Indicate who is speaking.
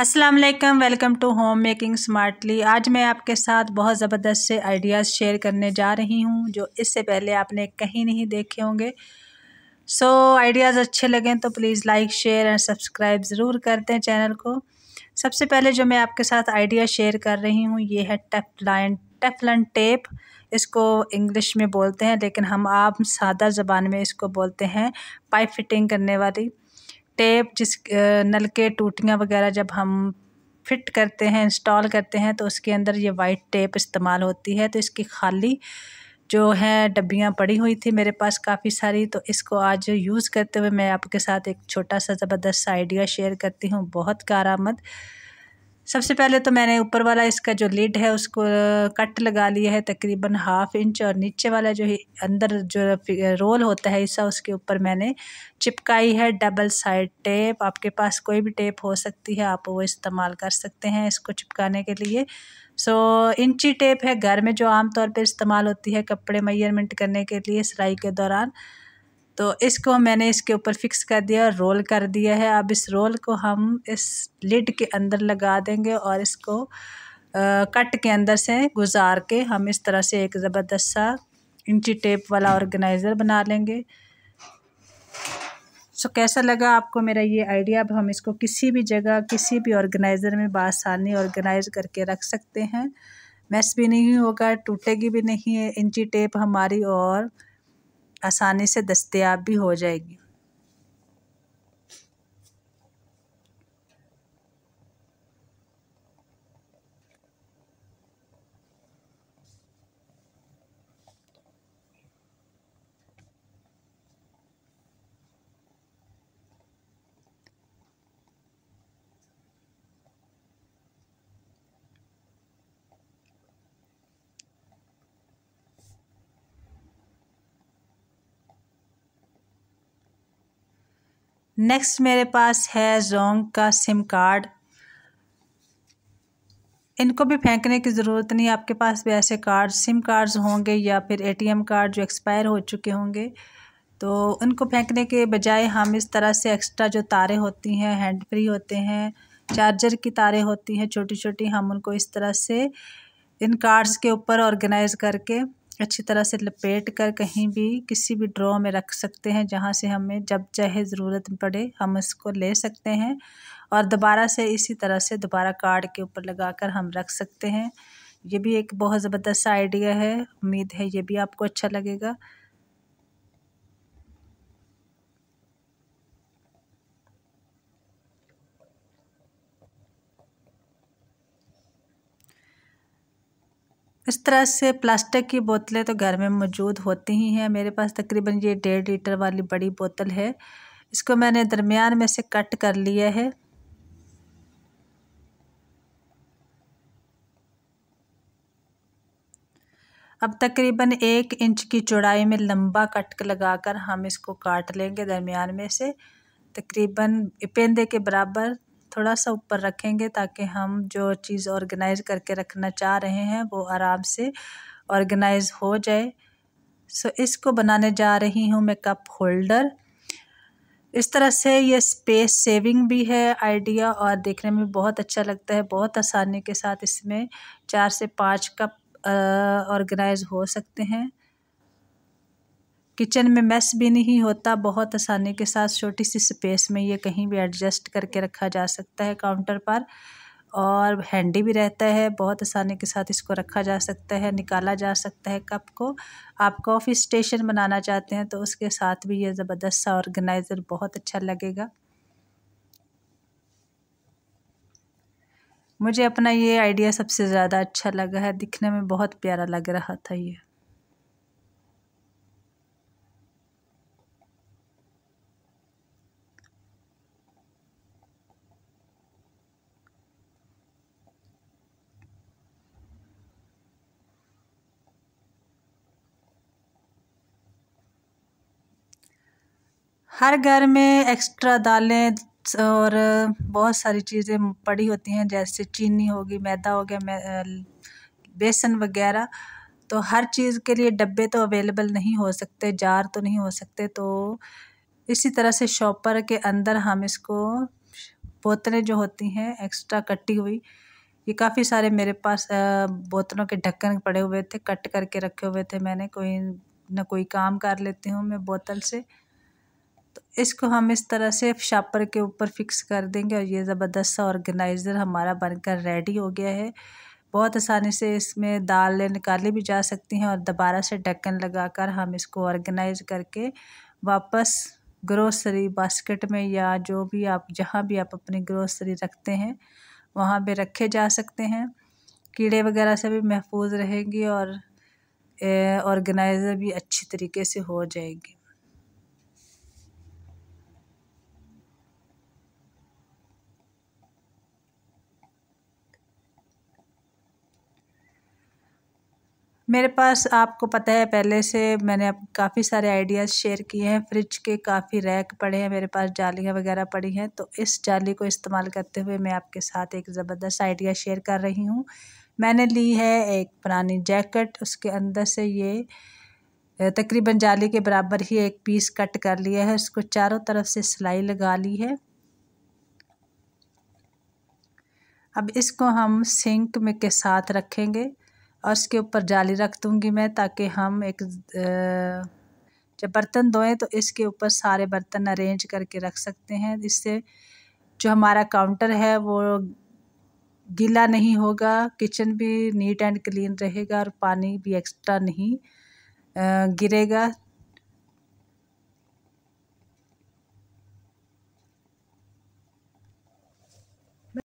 Speaker 1: अस्सलाम वालेकुम welcome to home making smartly आज मैं आपके साथ बहुत ज़बरदस्त से आइडियाज़ शेयर करने जा रही हूँ जो इससे पहले आपने कहीं नहीं देखे होंगे सो so, आइडियाज़ अच्छे लगें तो please like share and subscribe ज़रूर करते हैं चैनल को सबसे पहले जो मैं आपके साथ आइडिया शेयर कर रही हूँ ये है टेफलाइन टेफलन टेप इसको इंग्लिश में बोलते हैं लेकिन हम आप सादा ज़बान में इसको बोलते हैं पाइप फिटिंग करने वाली टेप जिस नल के टूटियाँ वगैरह जब हम फिट करते हैं इंस्टॉल करते हैं तो उसके अंदर ये वाइट टेप इस्तेमाल होती है तो इसकी खाली जो है डब्बियाँ पड़ी हुई थी मेरे पास काफ़ी सारी तो इसको आज यूज़ करते हुए मैं आपके साथ एक छोटा सा ज़बरदस्त आइडिया शेयर करती हूँ बहुत कार आमद सबसे पहले तो मैंने ऊपर वाला इसका जो लिड है उसको कट लगा लिया है तकरीबन हाफ इंच और नीचे वाला जो अंदर जो रोल होता है हिस्सा उसके ऊपर मैंने चिपकाई है डबल साइड टेप आपके पास कोई भी टेप हो सकती है आप वो इस्तेमाल कर सकते हैं इसको चिपकाने के लिए सो so, इंची टेप है घर में जो आमतौर पर इस्तेमाल होती है कपड़े मैयरमेंट करने के लिए सिलाई के दौरान तो इसको मैंने इसके ऊपर फिक्स कर दिया और रोल कर दिया है अब इस रोल को हम इस लिड के अंदर लगा देंगे और इसको आ, कट के अंदर से गुजार के हम इस तरह से एक ज़बरदस्त सा इंची टेप वाला ऑर्गेनाइज़र बना लेंगे सो so, कैसा लगा आपको मेरा ये आइडिया अब हम इसको किसी भी जगह किसी भी ऑर्गेनाइज़र में बासानी ऑर्गेनाइज करके रख सकते हैं मैस भी नहीं होगा टूटेगी भी नहीं है इंची टेप हमारी और आसानी से दस्तयाब भी हो जाएगी नेक्स्ट मेरे पास है जोंग का सिम कार्ड इनको भी फेंकने की ज़रूरत नहीं आपके पास भी ऐसे कार्ड सिम कार्ड्स होंगे या फिर एटीएम कार्ड जो एक्सपायर हो चुके होंगे तो उनको फेंकने के बजाय हम इस तरह से एक्स्ट्रा जो तारें होती हैं हैंड फ्री होते हैं चार्जर की तारें होती हैं छोटी छोटी हम उनको इस तरह से इन कार्ड्स के ऊपर ऑर्गेनाइज करके अच्छी तरह से लपेट कर कहीं भी किसी भी ड्रॉ में रख सकते हैं जहाँ से हमें जब चाहे ज़रूरत पड़े हम इसको ले सकते हैं और दोबारा से इसी तरह से दोबारा कार्ड के ऊपर लगा कर हम रख सकते हैं ये भी एक बहुत ज़बरदस्त आइडिया है उम्मीद है ये भी आपको अच्छा लगेगा इस तरह से प्लास्टिक की बोतलें तो घर में मौजूद होती ही हैं मेरे पास तकरीबन ये डेढ़ लीटर वाली बड़ी बोतल है इसको मैंने दरमियान में से कट कर लिया है अब तकरीबन एक इंच की चौड़ाई में लंबा कट लगाकर हम इसको काट लेंगे दरमियान में से तकरीबन पेंदे के बराबर थोड़ा सा ऊपर रखेंगे ताकि हम जो चीज़ ऑर्गेनाइज करके रखना चाह रहे हैं वो आराम से ऑर्गेनाइज हो जाए सो इसको बनाने जा रही हूँ मैं कप होल्डर इस तरह से ये स्पेस सेविंग भी है आइडिया और देखने में बहुत अच्छा लगता है बहुत आसानी के साथ इसमें चार से पाँच कप ऑर्गेनाइज हो सकते हैं किचन में मैस भी नहीं होता बहुत आसानी के साथ छोटी सी स्पेस में ये कहीं भी एडजस्ट करके रखा जा सकता है काउंटर पर और हैंडी भी रहता है बहुत आसानी के साथ इसको रखा जा सकता है निकाला जा सकता है कप को आप कॉफ़ी स्टेशन बनाना चाहते हैं तो उसके साथ भी ये ज़बरदस्त सा ऑर्गेनाइज़र बहुत अच्छा लगेगा मुझे अपना ये आइडिया सबसे ज़्यादा अच्छा लगा है दिखने में बहुत प्यारा लग रहा था ये हर घर में एक्स्ट्रा दालें और बहुत सारी चीज़ें पड़ी होती हैं जैसे चीनी होगी मैदा हो गया बेसन वगैरह तो हर चीज़ के लिए डब्बे तो अवेलेबल नहीं हो सकते जार तो नहीं हो सकते तो इसी तरह से शॉपर के अंदर हम इसको बोतलें जो होती हैं एक्स्ट्रा कटी हुई ये काफ़ी सारे मेरे पास बोतलों के ढक्कन पड़े हुए थे कट करके रखे हुए थे मैंने कोई ना कोई काम कर लेती हूँ मैं बोतल से तो इसको हम इस तरह से शापर के ऊपर फिक्स कर देंगे और ये ज़बरदस्त सा ऑर्गेनाइज़र हमारा बनकर रेडी हो गया है बहुत आसानी से इसमें दालें निकाली भी जा सकती हैं और दोबारा से ढक्कन लगाकर हम इसको ऑर्गेनाइज करके वापस ग्रोसरी बास्केट में या जो भी आप जहाँ भी आप अपनी ग्रोसरी रखते हैं वहाँ पे रखे जा सकते हैं कीड़े वगैरह से भी महफूज रहेंगी और ऑर्गेनाइज़र भी अच्छी तरीके से हो जाएगी मेरे पास आपको पता है पहले से मैंने काफ़ी सारे आइडियाज़ शेयर किए हैं फ्रिज के काफ़ी रैक पड़े हैं मेरे पास जालियाँ वगैरह पड़ी हैं तो इस जाली को इस्तेमाल करते हुए मैं आपके साथ एक ज़बरदस्त आइडिया शेयर कर रही हूँ मैंने ली है एक पुरानी जैकेट उसके अंदर से ये तकरीबन जाली के बराबर ही एक पीस कट कर लिया है उसको चारों तरफ से सिलाई लगा ली है अब इसको हम सिंक में के साथ रखेंगे और उसके ऊपर जाली रख दूँगी मैं ताकि हम एक जब बर्तन धोएं तो इसके ऊपर सारे बर्तन अरेंज करके रख सकते हैं इससे जो हमारा काउंटर है वो गीला नहीं होगा किचन भी नीट एंड क्लीन रहेगा और पानी भी एक्स्ट्रा नहीं गिरेगा